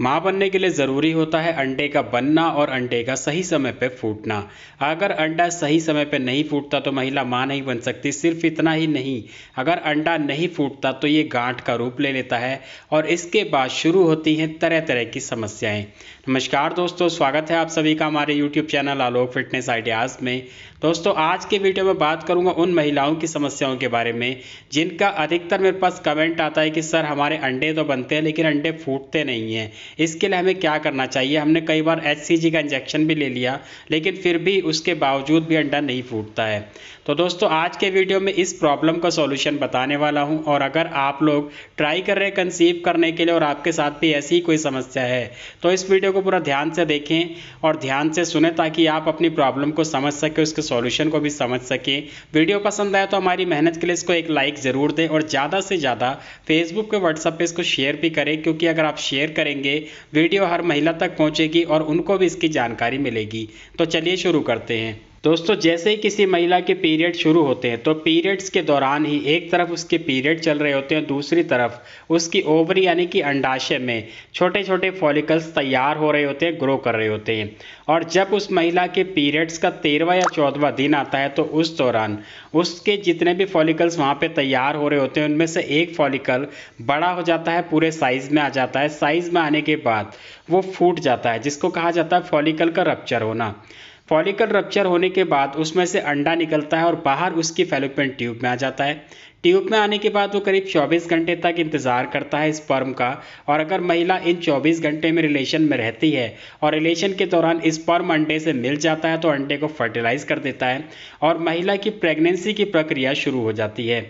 माँ बनने के लिए ज़रूरी होता है अंडे का बनना और अंडे का सही समय पर फूटना अगर अंडा सही समय पर नहीं फूटता तो महिला माँ नहीं बन सकती सिर्फ इतना ही नहीं अगर अंडा नहीं फूटता तो ये गांठ का रूप ले लेता है और इसके बाद शुरू होती हैं तरह तरह की समस्याएं नमस्कार दोस्तों स्वागत है आप सभी का हमारे YouTube channel Alok fitness ideas में दोस्तों आज के वीडियो में बात करूंगा उन महिलाओं की समस्याओं के बारे में जिनका अधिकतर मेरे पास कमेंट आता है कि सर हमारे अंडे तो बनते हैं लेकिन अंडे फूटते नहीं हैं इसके लिए हमें क्या करना चाहिए हमने कई बार एच का इंजेक्शन भी ले लिया लेकिन फिर भी उसके बावजूद भी अंडा नहीं फूटता है तो दोस्तों आज के वीडियो में इस प्रॉब्लम का सॉल्यूशन बताने वाला हूं और अगर आप लोग ट्राई कर रहे हैं कंसीव करने के लिए और आपके साथ भी ऐसी ही कोई समस्या है तो इस वीडियो को पूरा ध्यान से देखें और ध्यान से सुने ताकि आप अपनी प्रॉब्लम को समझ सकें उसके सॉल्यूशन को भी समझ सकें वीडियो पसंद आए तो हमारी मेहनत के लिए इसको एक लाइक ज़रूर दें और ज़्यादा से ज़्यादा फेसबुक पे व्हाट्सअप पर इसको शेयर भी करें क्योंकि अगर आप शेयर करेंगे वीडियो हर महिला तक पहुंचेगी और उनको भी इसकी जानकारी मिलेगी तो चलिए शुरू करते हैं दोस्तों जैसे ही किसी महिला के पीरियड शुरू होते हैं तो पीरियड्स के दौरान ही एक तरफ उसके पीरियड चल रहे होते हैं दूसरी तरफ उसकी ओवरी यानी कि अंडाशय में छोटे छोटे फॉलिकल्स तैयार हो रहे होते हैं ग्रो कर रहे होते हैं और जब उस महिला के पीरियड्स का तेरहवा या चौदवा दिन आता है तो उस दौरान उसके जितने भी फॉलिकल्स वहाँ पर तैयार हो रहे होते हैं उनमें से एक फॉलिकल बड़ा हो जाता है पूरे साइज़ में आ जाता है साइज़ में आने के बाद वो फूट जाता है जिसको कहा जाता है फॉलिकल का रप्चर होना फॉलिकल रप्चर होने के बाद उसमें से अंडा निकलता है और बाहर उसकी फेलोपियन ट्यूब में आ जाता है ट्यूब में आने के बाद वो करीब 24 घंटे तक इंतज़ार करता है स्पर्म का और अगर महिला इन 24 घंटे में रिलेशन में रहती है और रिलेशन के दौरान स्पर्म अंडे से मिल जाता है तो अंडे को फर्टिलाइज कर देता है और महिला की प्रेगनेंसी की प्रक्रिया शुरू हो जाती है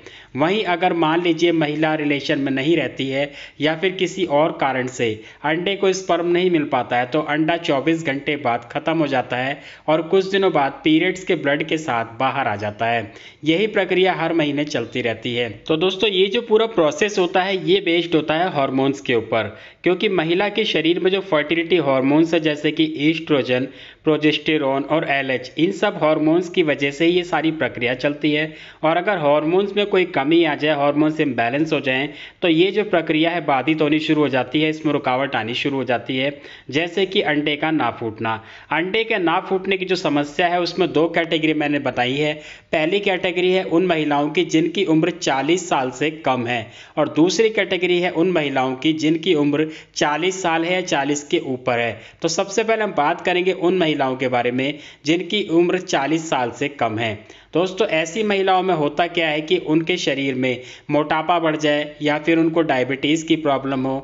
वहीं अगर मान लीजिए महिला रिलेशन में नहीं रहती है या फिर किसी और कारण से अंडे को स्पर्म नहीं मिल पाता है तो अंडा चौबीस घंटे बाद ख़त्म हो जाता है और कुछ दिनों बाद पीरियड्स के ब्लड के साथ बाहर आ जाता है यही प्रक्रिया हर महीने चलती रहती रहती है तो दोस्तों ये जो पूरा प्रोसेस होता है ये बेस्ड होता है हॉर्मोन्स के ऊपर क्योंकि महिला के शरीर में जो फर्टिलिटी हॉर्मोन्स है जैसे कि ईस्ट्रोजन प्रोजेस्टेरॉन और एलएच इन सब हार्मोन्स की वजह से ये सारी प्रक्रिया चलती है और अगर हार्मोन्स में कोई कमी आ जाए हार्मोन्स इम्बैलेंस हो जाएं तो ये जो प्रक्रिया है बाधित होनी शुरू हो जाती है इसमें रुकावट आनी शुरू हो जाती है जैसे कि अंडे का ना फूटना अंडे के ना फूटने की जो समस्या है उसमें दो कैटेगरी मैंने बताई है पहली कैटेगरी है उन महिलाओं की जिनकी उम्र चालीस साल से कम है और दूसरी कैटेगरी है उन महिलाओं की जिनकी उम्र चालीस साल है या चालीस के ऊपर है तो सबसे पहले हम बात करेंगे उन महिला महिलाओं के बारे में जिनकी उम्र 40 साल से कम है दोस्तों ऐसी महिलाओं में होता क्या है कि उनके शरीर में मोटापा बढ़ जाए या फिर उनको डायबिटीज़ की प्रॉब्लम हो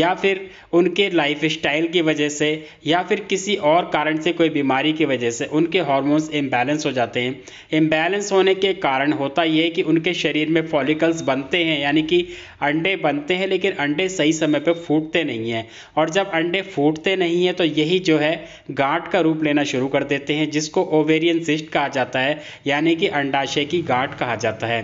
या फिर उनके लाइफ स्टाइल की वजह से या फिर किसी और कारण से कोई बीमारी की वजह से उनके हॉर्मोन्स इम्बैलेंस हो जाते हैं इम्बैलेंस होने के कारण होता यह कि उनके शरीर में फॉलिकल्स बनते हैं यानी कि अंडे बनते हैं लेकिन अंडे सही समय पर फूटते नहीं हैं और जब अंडे फूटते नहीं हैं तो यही जो है गांठ का रूप रूप लेना शुरू कर देते हैं जिसको ओवेरियन सिस्ट कहा जाता है यानी कि अंडाशय की गांठ कहा जाता है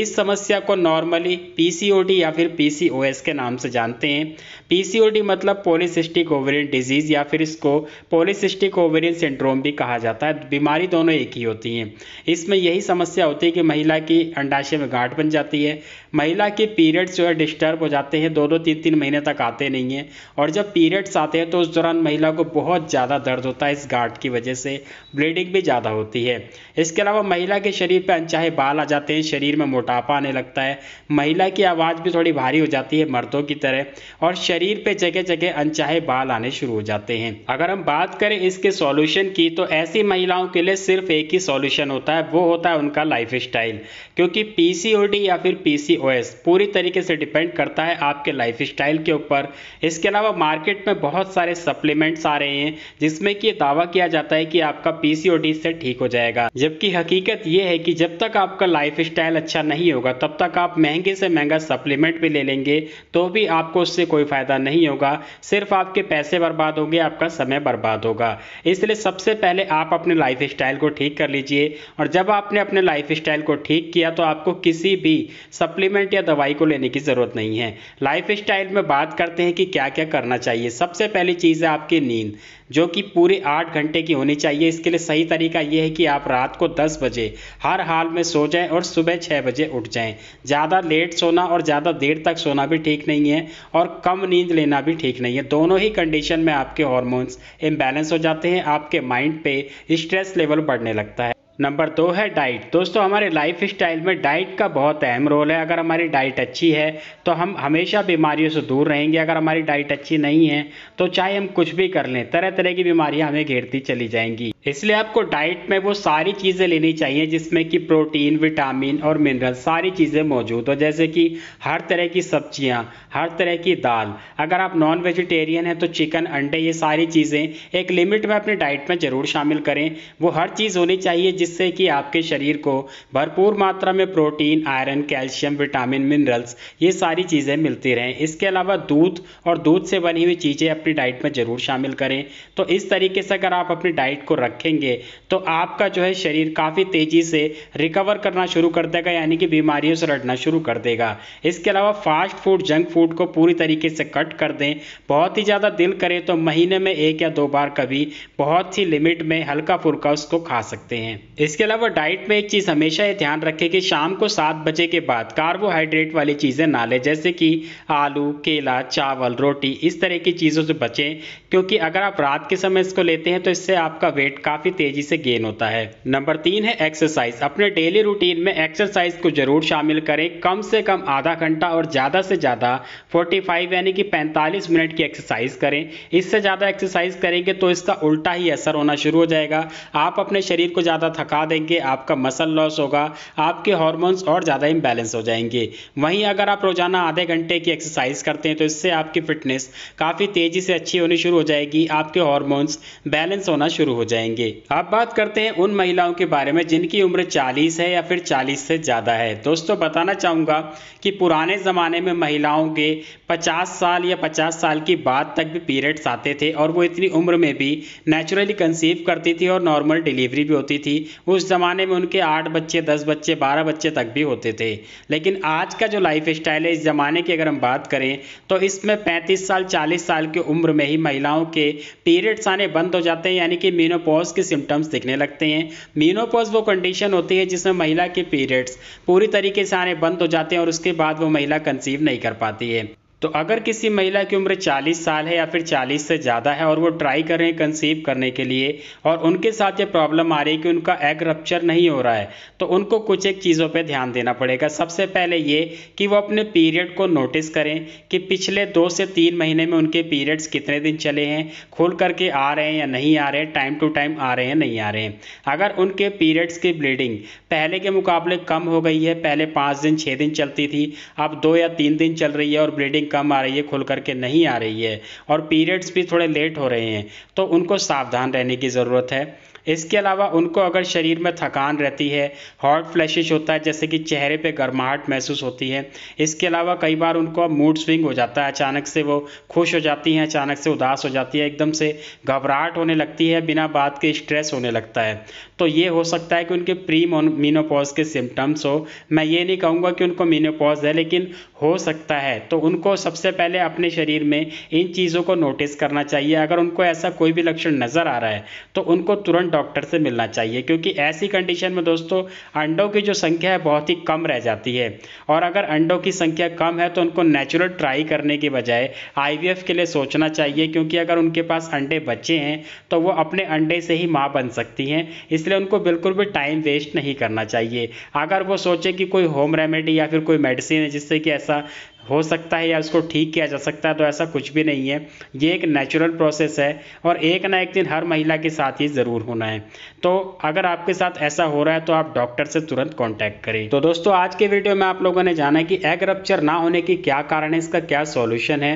इस समस्या को नॉर्मली पीसीओडी या फिर पीसीओएस के नाम से जानते हैं पीसीओडी मतलब पोलिसिस्टिक ओवेरियन डिजीज या फिर इसको पोलिसिस्टिक ओवेरियन सिंड्रोम भी कहा जाता है बीमारी दोनों एक ही होती हैं इसमें यही समस्या होती है कि महिला की अंडाशय में गांठ बन जाती है महिला के पीरियड्स जो है डिस्टर्ब हो जाते हैं दो दो तीन तीन महीने तक आते नहीं हैं और जब पीरियड्स आते हैं तो उस दौरान महिला को बहुत ज़्यादा दर्द होता है इस गांठ गार्ड की वजह से ब्लीडिंग भी ज़्यादा होती है इसके अलावा महिला के शरीर पर अनचाहे बाल आ जाते हैं शरीर में मोटापा आने लगता है महिला की आवाज़ भी थोड़ी भारी हो जाती है मर्दों की तरह और शरीर पर जगह जगह अनचाहे बाल आने शुरू हो जाते हैं अगर हम बात करें इसके सॉल्यूशन की तो ऐसी महिलाओं के लिए सिर्फ एक ही सॉल्यूशन होता है वो होता है उनका लाइफ स्टाइल क्योंकि पीसीओडी या फिर पीसीओएस पूरी तरीके से डिपेंड करता है आपके लाइफ स्टाइल के ऊपर इसके अलावा मार्केट में बहुत सारे सप्लीमेंट्स आ रहे हैं जिसमें कि दावा किया जाता है कि आपका पीसीओडी से ठीक हो जाएगा जबकि हकीकत यह है कि जब तक आपका लाइफ स्टाइल अच्छा नहीं होगा तब तक आप महंगे से महंगा सप्लीमेंट भी ले लेंगे तो भी आपको उससे कोई फायदा नहीं होगा सिर्फ आपके पैसे बर्बाद होंगे आपका समय बर्बाद होगा इसलिए सबसे पहले आप अपने लाइफ स्टाइल को ठीक कर लीजिए और जब आपने अपने लाइफ स्टाइल को ठीक किया तो आपको किसी भी सप्लीमेंट या दवाई को लेने की ज़रूरत नहीं है लाइफ स्टाइल में बात करते हैं कि क्या क्या करना चाहिए सबसे पहली चीज़ है आपकी नींद जो कि पूरे आठ घंटे की होनी चाहिए इसके लिए सही तरीका यह है कि आप रात को दस बजे हर हाल में सो जाएं और सुबह छः बजे उठ जाएं ज़्यादा लेट सोना और ज़्यादा देर तक सोना भी ठीक नहीं है और कम नींद लेना भी ठीक नहीं है दोनों ही कंडीशन में आपके हॉर्मोन्स इम्बैलेंस हो जाते हैं आपके माइंड पे स्ट्रेस लेवल बढ़ने लगता है नंबर दो है डाइट दोस्तों हमारे लाइफ स्टाइल में डाइट का बहुत अहम रोल है अगर हमारी डाइट अच्छी है तो हम हमेशा बीमारियों से दूर रहेंगे अगर हमारी डाइट अच्छी नहीं है तो चाहे हम कुछ भी कर लें तरह तरह की बीमारियां हमें घेरती चली जाएंगी इसलिए आपको डाइट में वो सारी चीज़ें लेनी चाहिए जिसमें कि प्रोटीन विटामिन और मिनरल सारी चीज़ें मौजूद हो जैसे कि हर तरह की सब्जियां हर तरह की दाल अगर आप नॉन वेजिटेरियन हैं तो चिकन अंडे ये सारी चीज़ें एक लिमिट में अपने डाइट में ज़रूर शामिल करें वो हर चीज़ होनी चाहिए जिससे कि आपके शरीर को भरपूर मात्रा में protein iron calcium vitamin minerals ये सारी चीज़ें मिलती रहें इसके अलावा दूध और दूध से बनी हुई चीज़ें अपनी डाइट में ज़रूर शामिल करें तो इस तरीके से अगर आप अपनी डाइट को रखेंगे तो आपका जो है शरीर काफ़ी तेज़ी से रिकवर करना शुरू कर देगा यानी कि बीमारियों से लड़ना शुरू कर देगा इसके अलावा फास्ट फूड जंक फूड को पूरी तरीके से कट कर दें बहुत ही ज़्यादा दिल करे तो महीने में एक या दो बार कभी बहुत ही लिमिट में हल्का फुल्का उसको खा सकते हैं इसके अलावा डाइट में एक चीज़ हमेशा ये ध्यान रखें कि शाम को सात बजे के बाद कार्बोहाइड्रेट वाली चीज़ें ना लें जैसे कि आलू केला चावल रोटी इस तरह की चीज़ों से बचें क्योंकि अगर आप रात के समय इसको लेते हैं तो इससे आपका वेट काफ़ी तेज़ी से गेन होता है नंबर तीन है एक्सरसाइज अपने डेली रूटीन में एक्सरसाइज को जरूर शामिल करें कम से कम आधा घंटा और ज़्यादा से ज़्यादा 45 यानी कि 45 मिनट की एक्सरसाइज करें इससे ज़्यादा एक्सरसाइज करेंगे तो इसका उल्टा ही असर होना शुरू हो जाएगा आप अपने शरीर को ज़्यादा थका देंगे आपका मसल लॉस होगा आपके हॉर्मोन्स और ज़्यादा इम्बैलेंस हो जाएंगे वहीं अगर आप रोजाना आधे घंटे की एक्सरसाइज करते हैं तो इससे आपकी फिटनेस काफ़ी तेज़ी से अच्छी होनी शुरू हो जाएगी आपके हॉर्मोन्स बैलेंस होना शुरू हो जाएंगे जाएंगे अब बात करते हैं उन महिलाओं के बारे में जिनकी उम्र 40 है या फिर 40 से ज़्यादा है दोस्तों बताना चाहूंगा कि पुराने ज़माने में महिलाओं के 50 साल या 50 साल की बाद तक भी पीरियड्स आते थे और वो इतनी उम्र में भी नेचुरली कंसीव करती थी और नॉर्मल डिलीवरी भी होती थी उस ज़माने में उनके आठ बच्चे दस बच्चे बारह बच्चे तक भी होते थे लेकिन आज का जो लाइफ है इस ज़माने की अगर हम बात करें तो इसमें पैंतीस साल चालीस साल की उम्र में ही महिलाओं के पीरियड्स आने बंद हो जाते हैं यानी कि मीनोपोज मेनोपॉज के सिम्टम्स दिखने लगते हैं मीनोपॉज वो कंडीशन होती है जिसमें महिला के पीरियड्स पूरी तरीके से आने बंद हो जाते हैं और उसके बाद वो महिला कंसीव नहीं कर पाती है तो अगर किसी महिला की उम्र 40 साल है या फिर 40 से ज़्यादा है और वो ट्राई कर रहे हैं कंसीव करने के लिए और उनके साथ ये प्रॉब्लम आ रही है कि उनका एग रप्चर नहीं हो रहा है तो उनको कुछ एक चीज़ों पे ध्यान देना पड़ेगा सबसे पहले ये कि वो अपने पीरियड को नोटिस करें कि पिछले दो से तीन महीने में उनके पीरियड्स कितने दिन चले हैं खुल करके आ रहे हैं या नहीं आ रहे हैं टाइम टू टाइम आ रहे हैं नहीं आ रहे हैं अगर उनके पीरियड्स की ब्लीडिंग पहले के मुकाबले कम हो गई है पहले पाँच दिन छः दिन चलती थी अब दो या तीन दिन चल रही है और ब्लीडिंग कम आ रही है खुल करके नहीं आ रही है और पीरियड्स भी थोड़े लेट हो रहे हैं तो उनको सावधान रहने की ज़रूरत है इसके अलावा उनको अगर शरीर में थकान रहती है हॉट फ्लैशेस होता है जैसे कि चेहरे पे गर्माहट महसूस होती है इसके अलावा कई बार उनको मूड स्विंग हो जाता है अचानक से वो खुश हो जाती हैं अचानक से उदास हो जाती है एकदम से घबराहट होने लगती है बिना बात के स्ट्रेस होने लगता है तो ये हो सकता है कि उनके प्री मीनोपॉज के सिम्टम्स हो मैं ये नहीं कहूँगा कि उनको मीनोपॉज है लेकिन हो सकता है तो उनको सबसे पहले अपने शरीर में इन चीज़ों को नोटिस करना चाहिए अगर उनको ऐसा कोई भी लक्षण नज़र आ रहा है तो उनको तुरंत डॉक्टर से मिलना चाहिए क्योंकि ऐसी कंडीशन में दोस्तों अंडों की जो संख्या है बहुत ही कम रह जाती है और अगर अंडों की संख्या कम है तो उनको नेचुरल ट्राई करने के बजाय आईवीएफ के लिए सोचना चाहिए क्योंकि अगर उनके पास अंडे बच्चे हैं तो वो अपने अंडे से ही माँ बन सकती हैं इसलिए उनको बिल्कुल भी टाइम वेस्ट नहीं करना चाहिए अगर वो सोचें कि कोई होम रेमेडी या फिर कोई मेडिसिन है जिससे कि ऐसा हो सकता है या उसको ठीक किया जा सकता है तो ऐसा कुछ भी नहीं है ये एक नेचुरल प्रोसेस है और एक ना एक दिन हर महिला के साथ ही ज़रूर होना है तो अगर आपके साथ ऐसा हो रहा है तो आप डॉक्टर से तुरंत कॉन्टैक्ट करें तो दोस्तों आज के वीडियो में आप लोगों ने जाना कि एग रप्चर ना होने की क्या कारण है इसका क्या सॉल्यूशन है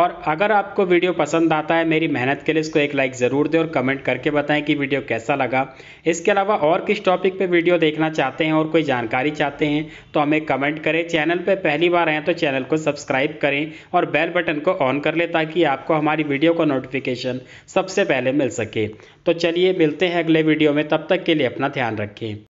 और अगर आपको वीडियो पसंद आता है मेरी मेहनत के लिए इसको एक लाइक ज़रूर दें और कमेंट करके बताएं कि वीडियो कैसा लगा इसके अलावा और किस टॉपिक पे वीडियो देखना चाहते हैं और कोई जानकारी चाहते हैं तो हमें कमेंट करें चैनल पे पहली बार आएँ तो चैनल को सब्सक्राइब करें और बेल बटन को ऑन कर लें ताकि आपको हमारी वीडियो का नोटिफिकेशन सबसे पहले मिल सके तो चलिए मिलते हैं अगले वीडियो में तब तक के लिए अपना ध्यान रखें